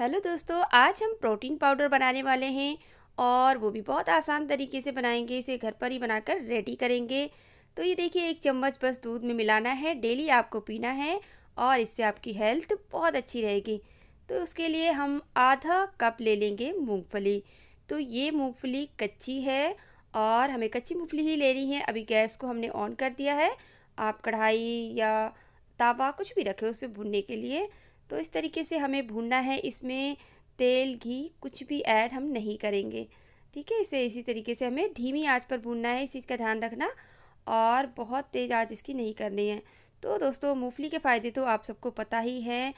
hello दोस्तों आज हम प्रोटीन पाउडर बनाने वाले हैं और वो भी बहुत आसान तरीके से बनाएंगे इसे घर पर ही बनाकर रेडी करेंगे तो ये देखिए एक चम्मच बस दूध में मिलाना है डेली आपको पीना है और इससे आपकी हेल्थ बहुत अच्छी रहेगी तो उसके लिए हम आधा कप ले लेंगे मूँगफली तो ये मूँगफली कच्ची है और हमें कच्ची मूँगफली ही लेनी है अभी गैस को हमने ऑन कर दिया है आप कढ़ाई या तावा कुछ भी रखें उस पर भुनने के लिए तो इस तरीके से हमें भूनना है इसमें तेल घी कुछ भी ऐड हम नहीं करेंगे ठीक है इसे इसी तरीके से हमें धीमी आंच पर भूनना है इस चीज़ का ध्यान रखना और बहुत तेज़ आंच इसकी नहीं करनी है तो दोस्तों मूंगफली के फ़ायदे तो आप सबको पता ही हैं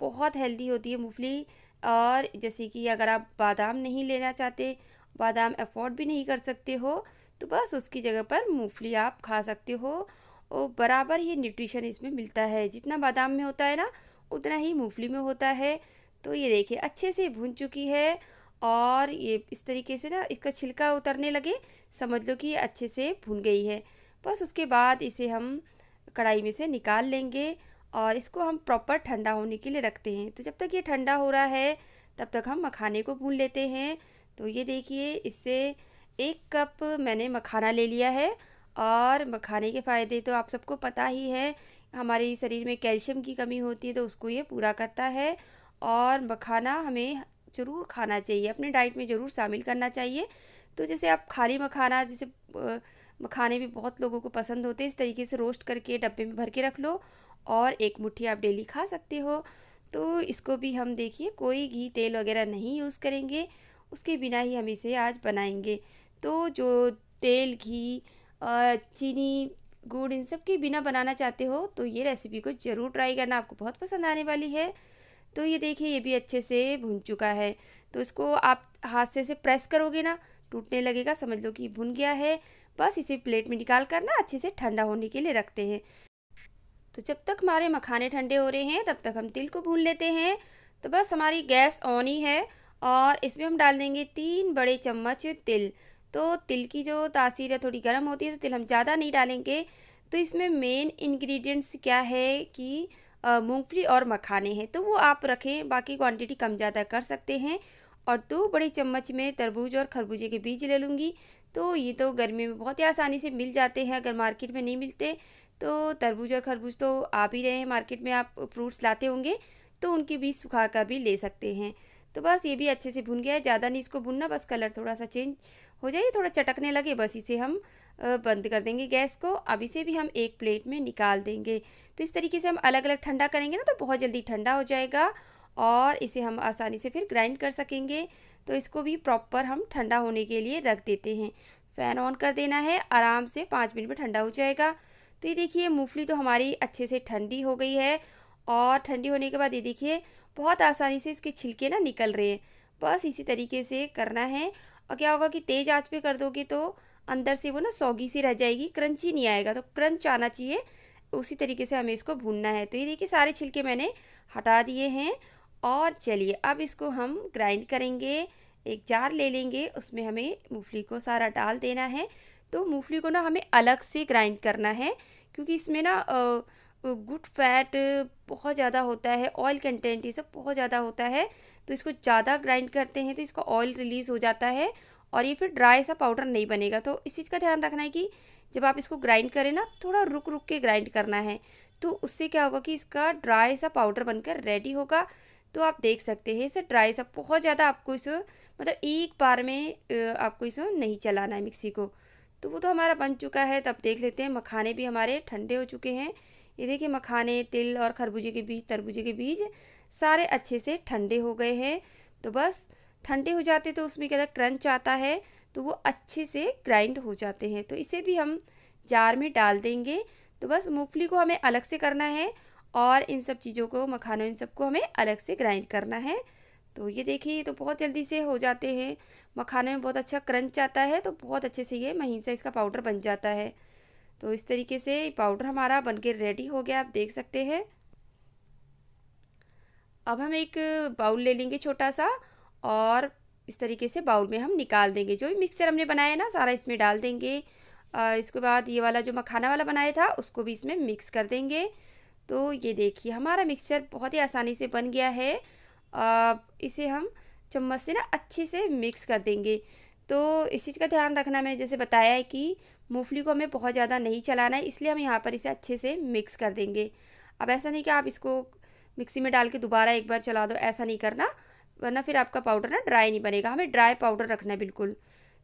बहुत हेल्दी होती है मूंगफली और जैसे कि अगर आप बादाम नहीं लेना चाहते बादाम अफोर्ड भी नहीं कर सकते हो तो बस उसकी जगह पर मूँगफली आप खा सकते हो और बराबर ही न्यूट्रिशन इसमें मिलता है जितना बादाम में होता है ना उतना ही मूंगफली में होता है तो ये देखिए अच्छे से भून चुकी है और ये इस तरीके से ना इसका छिलका उतरने लगे समझ लो कि ये अच्छे से भुन गई है बस उसके बाद इसे हम कढ़ाई में से निकाल लेंगे और इसको हम प्रॉपर ठंडा होने के लिए रखते हैं तो जब तक ये ठंडा हो रहा है तब तक हम मखाने को भून लेते हैं तो ये देखिए इससे एक कप मैंने मखाना ले लिया है और मखाने के फ़ायदे तो आप सबको पता ही है हमारे शरीर में कैल्शियम की कमी होती है तो उसको ये पूरा करता है और मखाना हमें ज़रूर खाना चाहिए अपने डाइट में ज़रूर शामिल करना चाहिए तो जैसे आप खाली मखाना जैसे मखाने भी बहुत लोगों को पसंद होते हैं इस तरीके से रोस्ट करके डब्बे में भर के रख लो और एक मुट्ठी आप डेली खा सकते हो तो इसको भी हम देखिए कोई घी तेल वगैरह नहीं यूज़ करेंगे उसके बिना ही हम इसे आज बनाएंगे तो जो तेल घी चीनी गुड़ इन सब के बिना बनाना चाहते हो तो ये रेसिपी को ज़रूर ट्राई करना आपको बहुत पसंद आने वाली है तो ये देखिए ये भी अच्छे से भुन चुका है तो इसको आप हाथ से से प्रेस करोगे ना टूटने लगेगा समझ लो कि भुन गया है बस इसे प्लेट में निकाल कर ना अच्छे से ठंडा होने के लिए रखते हैं तो जब तक हमारे मखाने ठंडे हो रहे हैं तब तक हम तिल को भून लेते हैं तो बस हमारी गैस ऑन ही है और इसमें हम डाल देंगे तीन बड़े चम्मच तिल तो तिल की जो तासीर है थोड़ी गर्म होती है तो तिल हम ज़्यादा नहीं डालेंगे तो इसमें मेन इंग्रेडिएंट्स क्या है कि मूंगफली और मखाने हैं तो वो आप रखें बाकी क्वांटिटी कम ज़्यादा कर सकते हैं और दो तो बड़े चम्मच में तरबूज और खरबूजे के बीज ले लूँगी तो ये तो गर्मी में बहुत ही आसानी से मिल जाते हैं अगर मार्केट में नहीं मिलते तो तरबूज और खरबूज तो आ भी रहे हैं मार्केट में आप फ्रूट्स लाते होंगे तो उनके बीज सुखा कर भी ले सकते हैं तो बस ये भी अच्छे से भुन गया है ज़्यादा नहीं इसको भुनना बस कलर थोड़ा सा चेंज हो जाए थोड़ा चटकने लगे बस इसे हम बंद कर देंगे गैस को अब इसे भी हम एक प्लेट में निकाल देंगे तो इस तरीके से हम अलग अलग ठंडा करेंगे ना तो बहुत जल्दी ठंडा हो जाएगा और इसे हम आसानी से फिर ग्राइंड कर सकेंगे तो इसको भी प्रॉपर हम ठंडा होने के लिए रख देते हैं फ़ैन ऑन कर देना है आराम से पाँच मिनट में ठंडा हो जाएगा तो ये देखिए मूँगफली तो हमारी अच्छे से ठंडी हो गई है और ठंडी होने के बाद ये देखिए बहुत आसानी से इसके छिलके ना निकल रहे हैं बस इसी तरीके से करना है और क्या होगा कि तेज़ आँच पे कर दोगे तो अंदर से वो ना सौगी सी रह जाएगी क्रंची नहीं आएगा तो क्रंच आना चाहिए उसी तरीके से हमें इसको भूनना है तो ये देखिए सारे छिलके मैंने हटा दिए हैं और चलिए अब इसको हम ग्राइंड करेंगे एक जार ले लेंगे उसमें हमें मूंगफली को सारा डाल देना है तो मूंगफली को ना हमें अलग से ग्राइंड करना है क्योंकि इसमें ना आ, गुड फैट बहुत ज़्यादा होता है ऑयल कंटेंट ये सब बहुत ज़्यादा होता है तो इसको ज़्यादा ग्राइंड करते हैं तो इसका ऑयल रिलीज़ हो जाता है और ये फिर ड्राई सा पाउडर नहीं बनेगा तो इस चीज़ का ध्यान रखना है कि जब आप इसको ग्राइंड करें ना थोड़ा रुक रुक के ग्राइंड करना है तो उससे क्या होगा कि इसका ड्राई सा पाउडर बनकर रेडी होगा तो आप देख सकते हैं इसे ड्राई सा बहुत ज़्यादा आपको इस मतलब एक बार में आपको इसे नहीं चलाना है मिक्सी को तो वो तो हमारा बन चुका है तब तो देख लेते हैं मखाने भी हमारे ठंडे हो चुके हैं ये देखिए मखाने तिल और खरबूजे के बीज तरबूजे के बीज सारे अच्छे से ठंडे हो गए हैं तो बस ठंडे हो जाते तो उसमें क्या क्रंच आता है तो वो अच्छे से ग्राइंड हो जाते हैं तो इसे भी हम जार में डाल देंगे तो बस मूंगफली को हमें अलग से करना है और इन सब चीज़ों को मखानों इन सबको हमें अलग से ग्राइंड करना है तो ये देखिए तो बहुत जल्दी से हो जाते हैं मखाने में बहुत अच्छा क्रंच आता है तो बहुत अच्छे से ये महीन सा इसका पाउडर बन जाता है तो इस तरीके से पाउडर हमारा बनके रेडी हो गया आप देख सकते हैं अब हम एक बाउल ले लेंगे छोटा सा और इस तरीके से बाउल में हम निकाल देंगे जो भी मिक्सचर हमने बनाया ना सारा इसमें डाल देंगे इसके बाद ये वाला जो मखाना वाला बनाया था उसको भी इसमें मिक्स कर देंगे तो ये देखिए हमारा मिक्सचर बहुत ही आसानी से बन गया है अब इसे हम चम्मच से ना अच्छे से मिक्स कर देंगे तो इस चीज़ का ध्यान रखना मैंने जैसे बताया है कि मूंगफली को हमें बहुत ज़्यादा नहीं चलाना है इसलिए हम यहाँ पर इसे अच्छे से मिक्स कर देंगे अब ऐसा नहीं कि आप इसको मिक्सी में डाल के दोबारा एक बार चला दो ऐसा नहीं करना वरना फिर आपका पाउडर ना ड्राई नहीं बनेगा हमें ड्राई पाउडर रखना है बिल्कुल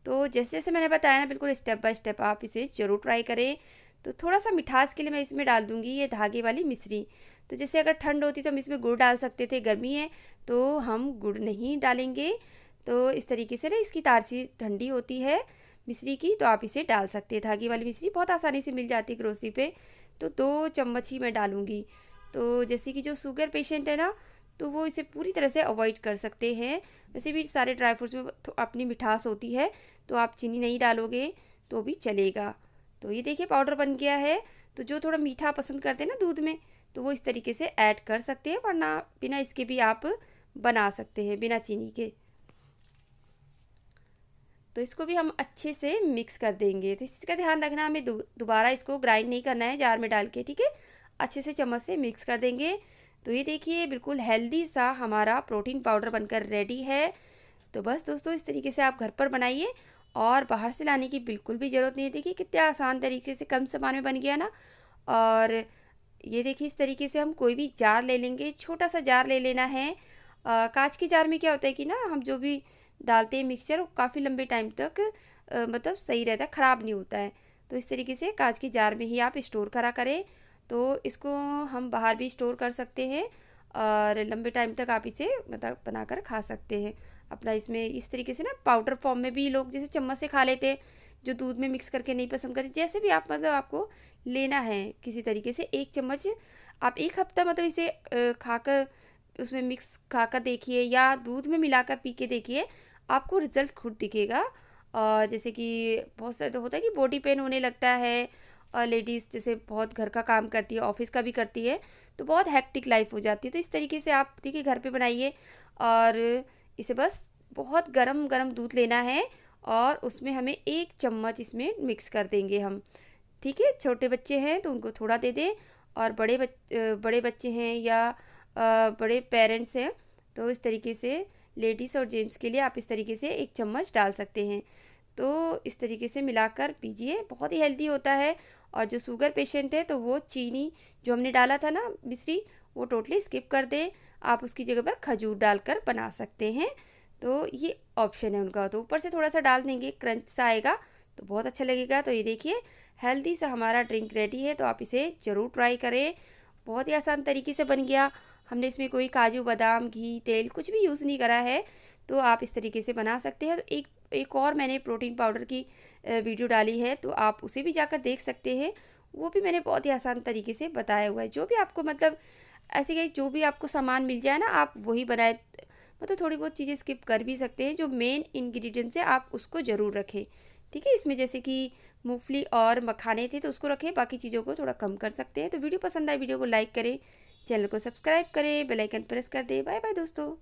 तो जैसे जैसे मैंने बताया ना बिल्कुल स्टेप बाय स्टेप आप इसे ज़रूर ट्राई करें तो थोड़ा सा मिठास के लिए मैं इसमें डाल दूँगी ये धागे वाली मिश्री तो जैसे अगर ठंड होती तो हम इसमें गुड़ डाल सकते थे गर्मी है तो हम गुड़ नहीं डालेंगे तो इस तरीके से ना इसकी तारसी ठंडी होती है मिश्री की तो आप इसे डाल सकते हैं धागे वाली मिश्री बहुत आसानी से मिल जाती है ग्रोसरी पे तो दो चम्मच ही मैं डालूँगी तो जैसे कि जो शुगर पेशेंट है ना तो वो इसे पूरी तरह से अवॉइड कर सकते हैं वैसे भी सारे ड्राई फ्रूट्स में अपनी मिठास होती है तो आप चीनी नहीं डालोगे तो भी चलेगा तो ये देखिए पाउडर बन गया है तो जो थोड़ा मीठा पसंद करते हैं ना दूध में तो वो इस तरीके से ऐड कर सकते हैं वरना बिना इसके भी आप बना सकते हैं बिना चीनी के तो इसको भी हम अच्छे से मिक्स कर देंगे तो इसका ध्यान रखना हमें दोबारा इसको ग्राइंड नहीं करना है जार में डाल के ठीक है अच्छे से चम्मच से मिक्स कर देंगे तो ये देखिए बिल्कुल हेल्दी सा हमारा प्रोटीन पाउडर बनकर रेडी है तो बस दोस्तों इस तरीके से आप घर पर बनाइए और बाहर से लाने की बिल्कुल भी ज़रूरत नहीं है देखिए कितने आसान तरीके से कम सामान में बन गया ना और ये देखिए इस तरीके से हम कोई भी जार ले लेंगे छोटा सा जार ले लेना है कांच के जार में क्या होता है कि ना हम जो भी डालते हैं मिक्सचर काफ़ी लंबे टाइम तक आ, मतलब सही रहता है ख़राब नहीं होता है तो इस तरीके से कांच की जार में ही आप स्टोर करा करें तो इसको हम बाहर भी स्टोर कर सकते हैं और लंबे टाइम तक आप इसे मतलब बनाकर खा सकते हैं अपना इसमें इस तरीके से ना पाउडर फॉर्म में भी लोग जैसे चम्मच से खा लेते हैं जो दूध में मिक्स करके नहीं पसंद करते जैसे भी आप मतलब आपको लेना है किसी तरीके से एक चम्मच आप एक हफ्ता मतलब इसे खाकर उसमें मिक्स खाकर देखिए या दूध में मिलाकर पी के देखिए आपको रिज़ल्ट खुद दिखेगा जैसे कि बहुत सारे तो होता है कि बॉडी पेन होने लगता है और लेडीज़ जैसे बहुत घर का काम करती है ऑफिस का भी करती है तो बहुत हैक्टिक लाइफ हो जाती है तो इस तरीके से आप ठीक है घर पे बनाइए और इसे बस बहुत गरम गरम दूध लेना है और उसमें हमें एक चम्मच इसमें मिक्स कर देंगे हम ठीक है छोटे बच्चे हैं तो उनको थोड़ा दे दें और बड़े बच बड़े बच्चे हैं या बड़े पेरेंट्स हैं तो इस तरीके से लेडीज़ और जेंट्स के लिए आप इस तरीके से एक चम्मच डाल सकते हैं तो इस तरीके से मिलाकर पीजिए बहुत ही हेल्दी होता है और जो शुगर पेशेंट है तो वो चीनी जो हमने डाला था ना मिश्री वो टोटली स्किप कर दें आप उसकी जगह पर खजूर डालकर बना सकते हैं तो ये ऑप्शन है उनका तो ऊपर से थोड़ा सा डाल देंगे क्रंच सा आएगा तो बहुत अच्छा लगेगा तो ये देखिए हेल्दी सा हमारा ड्रिंक रेडी है तो आप इसे ज़रूर ट्राई करें बहुत ही आसान तरीके से बन गया हमने इसमें कोई काजू बादाम घी तेल कुछ भी यूज़ नहीं करा है तो आप इस तरीके से बना सकते हैं तो एक एक और मैंने प्रोटीन पाउडर की वीडियो डाली है तो आप उसे भी जाकर देख सकते हैं वो भी मैंने बहुत ही आसान तरीके से बताया हुआ है जो भी आपको मतलब ऐसे कहीं जो भी आपको सामान मिल जाए ना आप वही बनाए मतलब थोड़ी बहुत चीज़ें स्किप कर भी सकते हैं जो मेन इन्ग्रीडियंट्स है आप उसको ज़रूर रखें ठीक है इसमें जैसे कि मूंगफली और मखाने थे तो उसको रखें बाकी चीज़ों को थोड़ा कम कर सकते हैं तो वीडियो पसंद आए वीडियो को लाइक करें चैनल को सब्सक्राइब करें बेल आइकन प्रेस कर दें बाय बाय दोस्तों